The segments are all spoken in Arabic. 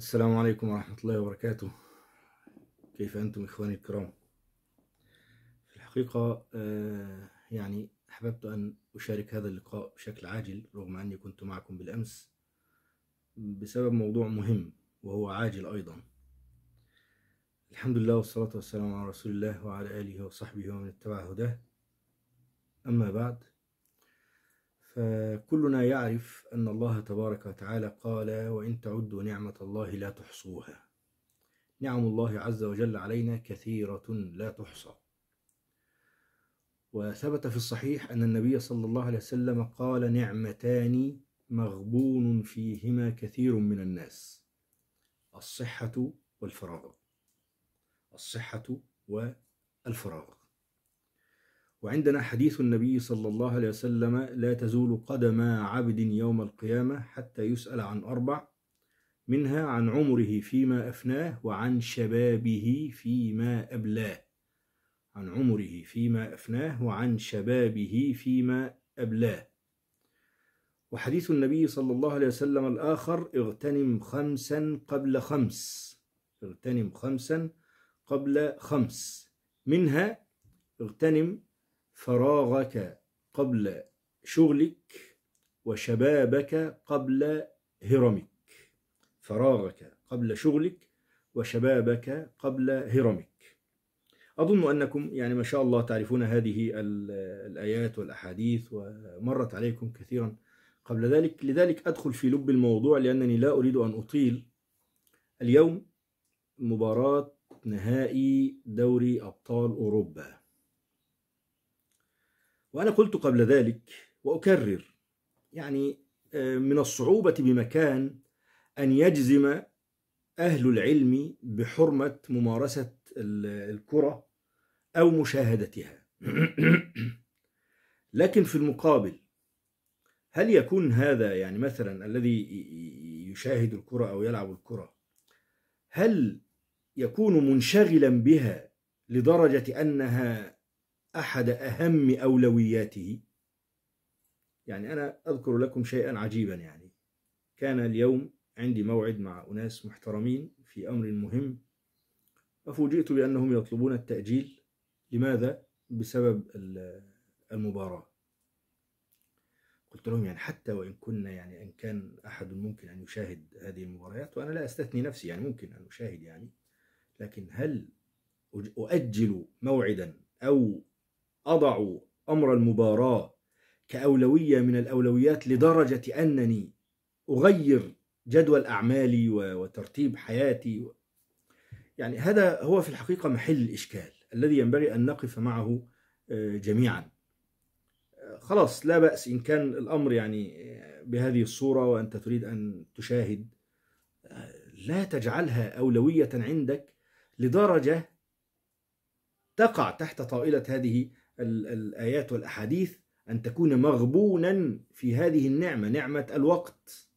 السلام عليكم ورحمة الله وبركاته كيف أنتم إخواني الكرام في الحقيقة آه، يعني أحببت أن أشارك هذا اللقاء بشكل عاجل رغم أني كنت معكم بالأمس بسبب موضوع مهم وهو عاجل أيضا الحمد لله والصلاة والسلام على رسول الله وعلى آله وصحبه ومن اتبع هداه أما بعد فكلنا يعرف أن الله تبارك وتعالى قال وإن تعدوا نعمة الله لا تحصوها نعم الله عز وجل علينا كثيرة لا تحصى وثبت في الصحيح أن النبي صلى الله عليه وسلم قال نعمتان مغبون فيهما كثير من الناس الصحة والفراغ الصحة والفراغ وعندنا حديث النبي صلى الله عليه وسلم لا تزول قدم عبد يوم القيامة حتى يسأل عن أربع منها عن عمره فيما أفناه وعن شبابه فيما أبلاه عن عمره فيما أفناه وعن شبابه فيما أبلاه وحديث النبي صلى الله عليه وسلم الآخر اغتنم خمسا قبل خمس اغتنم خمسا قبل خمس منها اغتنم فراغك قبل شغلك وشبابك قبل هرمك فراغك قبل شغلك وشبابك قبل هرمك أظن أنكم يعني ما شاء الله تعرفون هذه الآيات والأحاديث ومرت عليكم كثيرا قبل ذلك لذلك أدخل في لب الموضوع لأنني لا أريد أن أطيل اليوم مباراة نهائي دوري أبطال أوروبا وأنا قلت قبل ذلك وأكرر يعني آه، من الصعوبة بمكان أن يجزم أهل العلم بحرمة ممارسة الكرة أو مشاهدتها لكن في المقابل هل يكون هذا يعني مثلا الذي يشاهد الكرة أو يلعب الكرة هل يكون منشغلا بها لدرجة أنها أحد أهم أولوياته يعني أنا أذكر لكم شيئا عجيبا يعني كان اليوم عندي موعد مع أناس محترمين في أمر مهم ففوجئت بأنهم يطلبون التأجيل لماذا؟ بسبب المباراة قلت لهم يعني حتى وإن كنا يعني إن كان أحد ممكن أن يشاهد هذه المباريات وأنا لا أستثني نفسي يعني ممكن أن أشاهد يعني لكن هل أؤجل موعدا أو أضع أمر المباراة كأولوية من الأولويات لدرجة أنني أغير جدول أعمالي وترتيب حياتي يعني هذا هو في الحقيقة محل الإشكال الذي ينبغي أن نقف معه آه، جميعا آه، خلاص لا بأس إن كان الأمر يعني آه، بهذه الصورة وأنت تريد أن تشاهد لا تجعلها أولوية عندك لدرجة تقع تحت طائلة هذه الآيات والأحاديث أن تكون مغبونا في هذه النعمة نعمة الوقت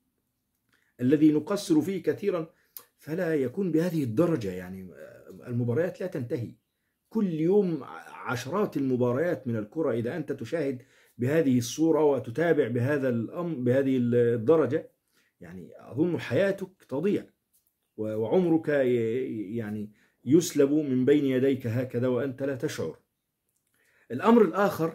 الذي نقصر فيه كثيرا فلا يكون بهذه الدرجة يعني آه، المباريات لا تنتهي كل يوم عشرات المباريات من الكرة إذا أنت تشاهد بهذه الصورة وتتابع بهذا الأمر بهذه الدرجة يعني أظن حياتك تضيع وعمرك يعني يسلب من بين يديك هكذا وأنت لا تشعر الأمر الآخر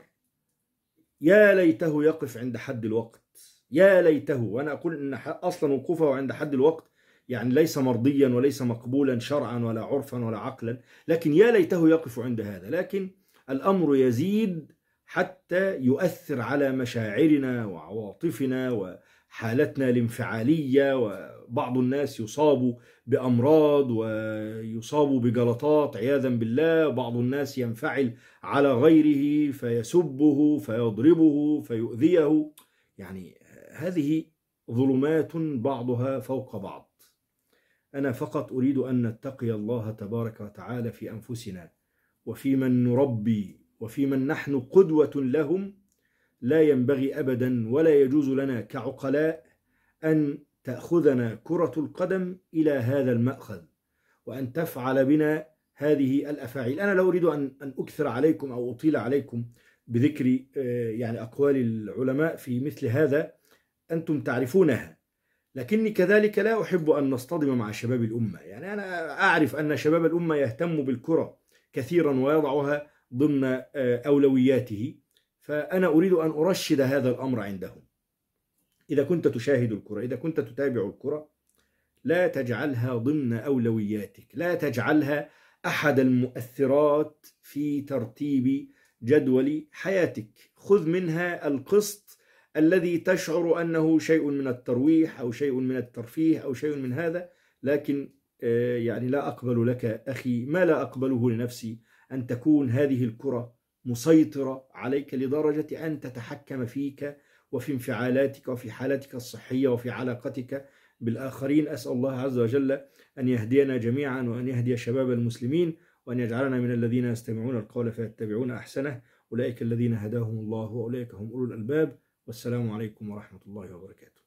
يا ليته يقف عند حد الوقت يا ليته وأنا أقول أن أصلا وقوفه عند حد الوقت يعني ليس مرضيا وليس مقبولا شرعا ولا عرفا ولا عقلا لكن يا ليته يقف عند هذا لكن الأمر يزيد حتى يؤثر على مشاعرنا وعواطفنا و... حالتنا الانفعالية وبعض الناس يصاب بأمراض ويصاب بجلطات عياذا بالله بعض الناس ينفعل على غيره فيسبه فيضربه فيؤذيه يعني هذه ظلمات بعضها فوق بعض أنا فقط أريد أن نتقي الله تبارك وتعالى في أنفسنا وفي من نربي وفي من نحن قدوة لهم لا ينبغي أبدا ولا يجوز لنا كعقلاء أن تأخذنا كرة القدم إلى هذا المأخذ وأن تفعل بنا هذه الأفاعيل أنا لا أريد أن أكثر عليكم أو أطيل عليكم بذكر آه، يعني أقوال العلماء في مثل هذا أنتم تعرفونها لكني كذلك لا أحب أن نصطدم مع شباب الأمة يعني أنا أعرف أن شباب الأمة يهتم بالكرة كثيرا ويضعها ضمن آه، أولوياته فأنا أريد أن أرشد هذا الأمر عندهم إذا كنت تشاهد الكرة إذا كنت تتابع الكرة لا تجعلها ضمن أولوياتك لا تجعلها أحد المؤثرات في ترتيب جدول حياتك خذ منها القسط الذي تشعر أنه شيء من الترويح أو شيء من الترفيه أو شيء من هذا لكن آه، يعني لا أقبل لك أخي ما لا أقبله لنفسي أن تكون هذه الكرة مسيطرة عليك لدرجة أن تتحكم فيك وفي انفعالاتك وفي حالتك الصحية وفي علاقتك بالآخرين أسأل الله عز وجل أن يهدينا جميعا وأن يهدي شباب المسلمين وأن يجعلنا من الذين يستمعون القول فيتبعون أحسنه أولئك الذين هداهم الله وأولئك هم أولو الألباب والسلام عليكم ورحمة الله وبركاته